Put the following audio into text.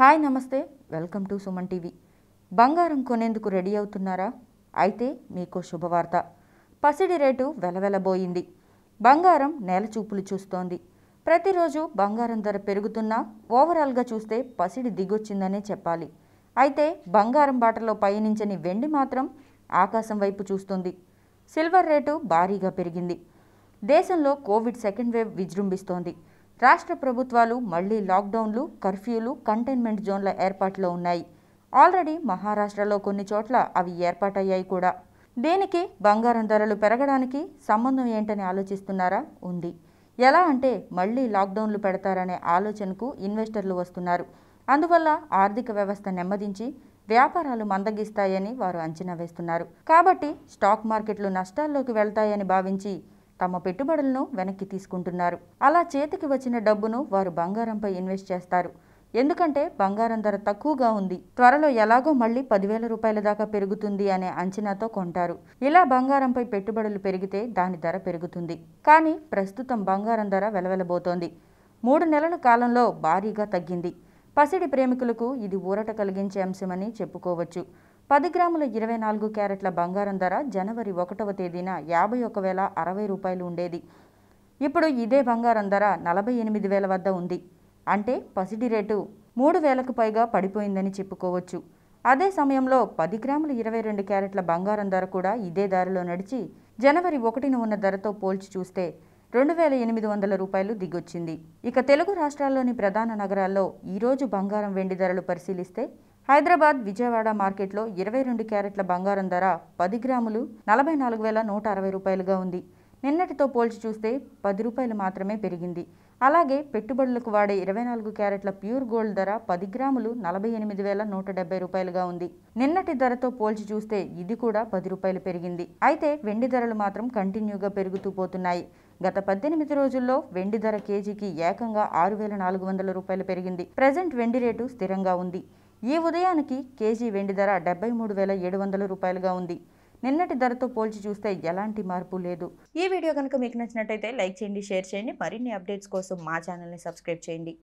hi నమస్తే welcome to Suman TV బంగారం కొనేందుకు రెడీ అవుతున్నారా అయితే మీకు శుభవార్త పసిడి రేటు వెలవెలబోయింది బంగారం నేల చూపులు చూస్తోంది ప్రతిరోజు బంగారం ధర పెరుగుతున్నా ఓవరాల్గా చూస్తే పసిడి దిగొచ్చిందనే చెప్పాలి అయితే బంగారం బాటలో పయనించని వెండి మాత్రం ఆకాశం వైపు చూస్తుంది సిల్వర్ రేటు భారీగా పెరిగింది దేశంలో కోవిడ్ సెకండ్ వేవ్ విజృంభిస్తోంది రాష్ట్ర ప్రభుత్వాలు మళ్లీ లాక్డౌన్లు కర్ఫ్యూలు కంటైన్మెంట్ జోన్ల ఏర్పాట్లో ఉన్నాయి ఆల్రెడీ మహారాష్ట్రలో కొన్ని చోట్ల అవి ఏర్పాటయ్యాయి కూడా దేనికి బంగారం ధరలు పెరగడానికి సంబంధం ఏంటని ఆలోచిస్తున్నారా ఉంది ఎలా అంటే మళ్లీ లాక్డౌన్లు పెడతారనే ఆలోచనకు ఇన్వెస్టర్లు వస్తున్నారు అందువల్ల ఆర్థిక వ్యవస్థ నెమ్మదించి వ్యాపారాలు మందగిస్తాయని వారు అంచనా వేస్తున్నారు కాబట్టి స్టాక్ మార్కెట్లు నష్టాల్లోకి వెళ్తాయని భావించి తమ పెట్టుబడులను వెనక్కి తీసుకుంటున్నారు అలా చేతికి వచ్చిన డబ్బును వారు బంగారంపై ఇన్వెస్ట్ చేస్తారు ఎందుకంటే బంగారం ధర తక్కువగా ఉంది త్వరలో ఎలాగో మళ్ళీ పదివేల రూపాయల దాకా పెరుగుతుంది అనే అంచనాతో కొంటారు ఇలా బంగారంపై పెట్టుబడులు పెరిగితే దాని ధర పెరుగుతుంది కానీ ప్రస్తుతం బంగారం ధర వెలవెలబోతోంది మూడు నెలల కాలంలో భారీగా తగ్గింది పసిడి ప్రేమికులకు ఇది ఊరట కలిగించే అంశమని చెప్పుకోవచ్చు పది గ్రాముల ఇరవై నాలుగు క్యారెట్ల బంగారం ధర జనవరి ఒకటవ తేదీన యాభై ఒక వేల అరవై రూపాయలు ఉండేది ఇప్పుడు ఇదే బంగారం ధర నలభై ఎనిమిది వేల వద్ద ఉంది అంటే పసిడి రేటు మూడు వేలకు పైగా పడిపోయిందని చెప్పుకోవచ్చు అదే సమయంలో పది గ్రాముల ఇరవై రెండు క్యారెట్ల బంగారం ధర కూడా ఇదే దారిలో నడిచి జనవరి ఒకటిన ఉన్న ధరతో పోల్చి చూస్తే రెండు వేల ఎనిమిది వందల రూపాయలు దిగొచ్చింది ఇక తెలుగు రాష్ట్రాల్లోని ప్రధాన నగరాల్లో ఈరోజు బంగారం వెండి ధరలు పరిశీలిస్తే హైదరాబాద్ విజయవాడ మార్కెట్లో ఇరవై రెండు క్యారెట్ల బంగారం ధర పది గ్రాములు నలభై నాలుగు వేల నూట అరవై రూపాయలుగా ఉంది నిన్నటితో పోల్చి చూస్తే పది రూపాయలు మాత్రమే పెరిగింది అలాగే పెట్టుబడులకు వాడే ఇరవై నాలుగు క్యారెట్ల ప్యూర్ గోల్డ్ ధర పది గ్రాములు నలభై ఎనిమిది వేల నూట డెబ్బై రూపాయలుగా ఉంది నిన్నటి ధరతో పోల్చి చూస్తే ఇది కూడా పది రూపాయలు పెరిగింది అయితే వెండి ధరలు మాత్రం కంటిన్యూగా పెరుగుతూ పోతున్నాయి గత పద్దెనిమిది రోజుల్లో వెండి ధర కేజీకి ఏకంగా ఆరు వేల నాలుగు వందల రూపాయలు పెరిగింది ప్రజెంట్ వెండి రేటు స్థిరంగా ఉంది ఈ ఉదయానికి కేజీ వెండి ధర డెబ్బై మూడు వేల ఏడు వందల రూపాయలుగా ఉంది నిన్నటి ధరతో పోల్చి చూస్తే ఎలాంటి మార్పు లేదు ఈ వీడియో కనుక మీకు నచ్చినట్టయితే లైక్ చేయండి షేర్ చేయండి మరిన్ని అప్డేట్స్ కోసం మా ఛానల్ని సబ్స్క్రైబ్ చేయండి